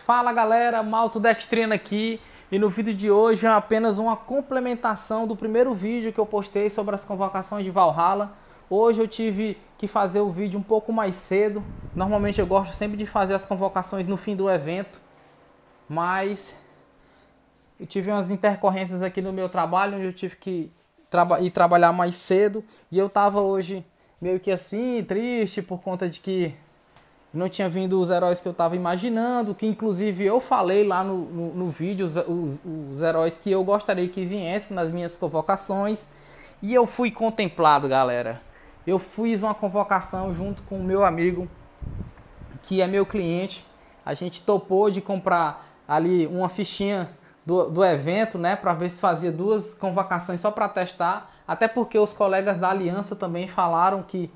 Fala galera, Malto Dextrina aqui e no vídeo de hoje é apenas uma complementação do primeiro vídeo que eu postei sobre as convocações de Valhalla. Hoje eu tive que fazer o vídeo um pouco mais cedo, normalmente eu gosto sempre de fazer as convocações no fim do evento, mas eu tive umas intercorrências aqui no meu trabalho, onde eu tive que traba ir trabalhar mais cedo e eu tava hoje meio que assim, triste por conta de que não tinha vindo os heróis que eu estava imaginando, que inclusive eu falei lá no, no, no vídeo os, os, os, heróis que eu gostaria que viessem nas minhas convocações. E eu fui contemplado, galera. Eu fiz uma convocação junto com o meu amigo, que é meu cliente. A gente topou de comprar ali uma fichinha do, do evento, né, para ver se fazia duas convocações só para testar. Até porque os colegas da aliança também falaram que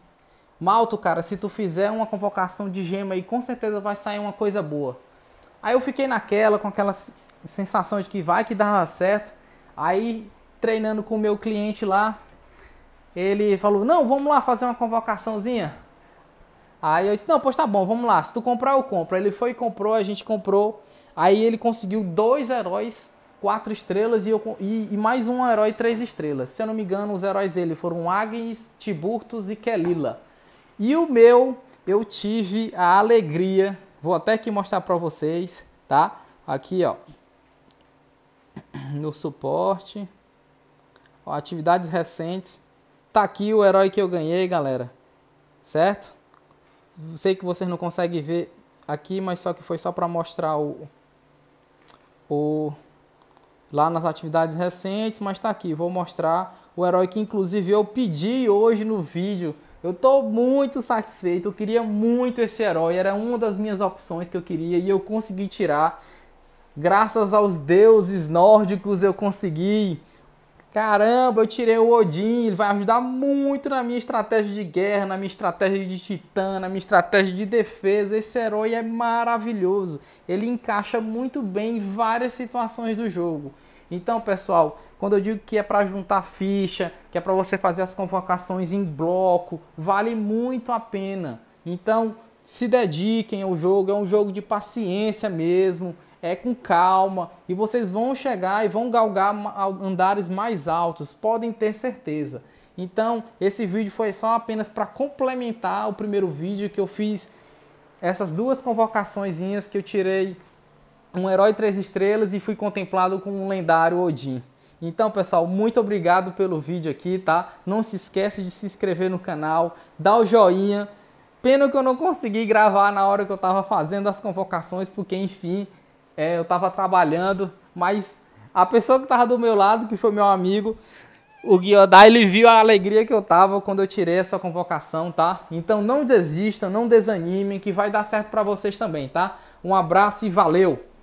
Malto, cara, se tu fizer uma convocação de gema aí, com certeza vai sair uma coisa boa. Aí eu fiquei naquela, com aquela sensação de que vai que dá certo. Aí, treinando com o meu cliente lá, ele falou: Não, vamos lá fazer uma convocaçãozinha. Aí eu disse: Não, pois tá bom, vamos lá. Se tu comprar, eu compro. Ele foi e comprou, a gente comprou. Aí ele conseguiu dois heróis, quatro estrelas e, eu, e, e mais um herói, três estrelas. Se eu não me engano, os heróis dele foram Agnes, Tiburtus e Kelila. E o meu, eu tive a alegria, vou até aqui mostrar para vocês, tá? Aqui, ó, no suporte, ó, atividades recentes. Tá aqui o herói que eu ganhei, galera. Certo? Sei que vocês não conseguem ver aqui, mas só que foi só para mostrar o, o lá nas atividades recentes, mas tá aqui. Vou mostrar o herói que inclusive eu pedi hoje no vídeo eu tô muito satisfeito, eu queria muito esse herói, era uma das minhas opções que eu queria e eu consegui tirar. Graças aos deuses nórdicos eu consegui. Caramba, eu tirei o Odin, ele vai ajudar muito na minha estratégia de guerra, na minha estratégia de titã, na minha estratégia de defesa. Esse herói é maravilhoso. Ele encaixa muito bem em várias situações do jogo. Então, pessoal, quando eu digo que é para juntar ficha, que é para você fazer as convocações em bloco, vale muito a pena. Então, se dediquem ao jogo, é um jogo de paciência mesmo, é com calma e vocês vão chegar e vão galgar andares mais altos, podem ter certeza. Então, esse vídeo foi só apenas para complementar o primeiro vídeo que eu fiz essas duas convocaçõezinhas que eu tirei um herói três estrelas e fui contemplado com um lendário Odin. Então, pessoal, muito obrigado pelo vídeo aqui, tá? Não se esquece de se inscrever no canal, dar o joinha. Pena que eu não consegui gravar na hora que eu tava fazendo as convocações, porque, enfim, é, eu tava trabalhando. Mas a pessoa que tava do meu lado, que foi meu amigo, o Guiodá, ele viu a alegria que eu tava quando eu tirei essa convocação, tá? Então não desistam, não desanimem, que vai dar certo para vocês também, tá? Um abraço e valeu!